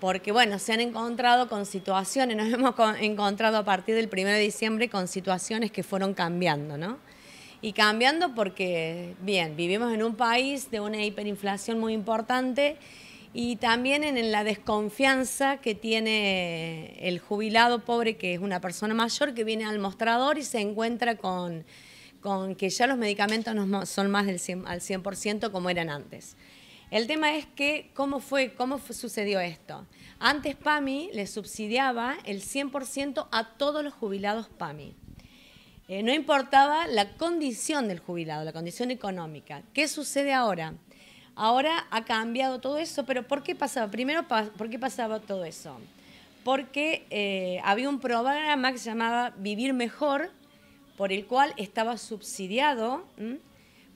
porque bueno, se han encontrado con situaciones, nos hemos encontrado a partir del 1 de diciembre con situaciones que fueron cambiando, ¿no? Y cambiando porque, bien, vivimos en un país de una hiperinflación muy importante y también en la desconfianza que tiene el jubilado pobre, que es una persona mayor, que viene al mostrador y se encuentra con, que ya los medicamentos no son más del al 100% como eran antes. El tema es que, ¿cómo fue, cómo sucedió esto? Antes PAMI le subsidiaba el 100% a todos los jubilados PAMI. Eh, no importaba la condición del jubilado, la condición económica. ¿Qué sucede ahora? Ahora ha cambiado todo eso, pero ¿por qué pasaba? Primero, ¿por qué pasaba todo eso? Porque eh, había un programa que se llamaba Vivir Mejor, por el cual estaba subsidiado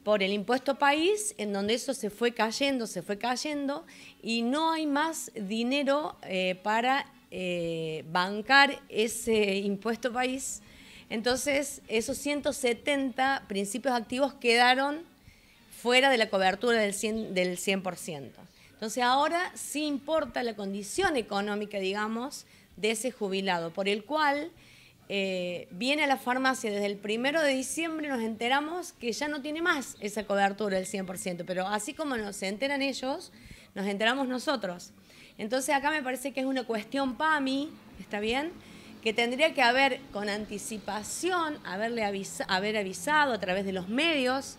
por el impuesto país, en donde eso se fue cayendo, se fue cayendo, y no hay más dinero eh, para eh, bancar ese impuesto país. Entonces, esos 170 principios activos quedaron fuera de la cobertura Del 100%. Entonces, ahora sí importa la condición económica, digamos, de ese jubilado, por el cual eh, viene a la farmacia desde el primero de diciembre, nos enteramos que ya no tiene más esa cobertura del 100%, pero así como nos enteran ellos, nos enteramos nosotros. Entonces acá me parece que es una cuestión PAMI, ¿está bien? Que tendría que haber con anticipación, haberle haber avisado a través de los medios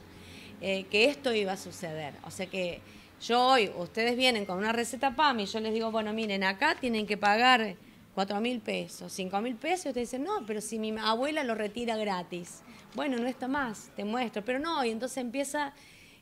eh, que esto iba a suceder. O sea que yo hoy, ustedes vienen con una receta PAMI, yo les digo, bueno, miren, acá tienen que pagar 4 mil pesos, 5 mil pesos, usted dice, no, pero si mi abuela lo retira gratis. Bueno, no está más, te muestro, pero no, y entonces empieza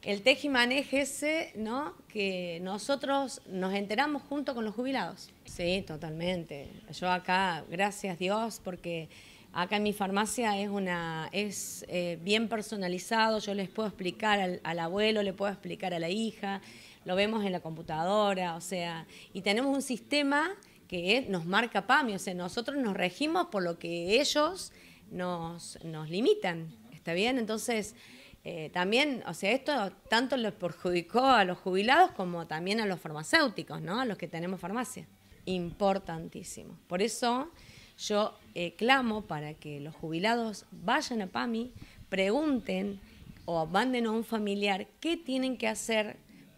el tejimaneje ese, ¿no? Que nosotros nos enteramos junto con los jubilados. Sí, totalmente. Yo acá, gracias Dios, porque acá en mi farmacia es una es eh, bien personalizado. Yo les puedo explicar al, al, abuelo, le puedo explicar a la hija, lo vemos en la computadora, o sea, y tenemos un sistema que nos marca PAMI, o sea, nosotros nos regimos por lo que ellos nos, nos limitan, ¿está bien? Entonces, eh, también, o sea, esto tanto les perjudicó a los jubilados como también a los farmacéuticos, ¿no? A los que tenemos farmacia. Importantísimo. Por eso yo eh, clamo para que los jubilados vayan a PAMI, pregunten o manden a un familiar qué tienen que hacer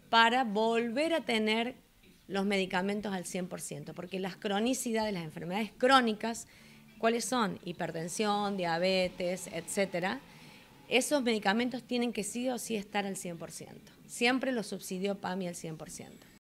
para volver a tener los medicamentos al 100%, porque las cronicidades, las enfermedades crónicas, ¿cuáles son? Hipertensión, diabetes, etcétera. Esos medicamentos tienen que sí o sí estar al 100%. Siempre los subsidió PAMI al 100%.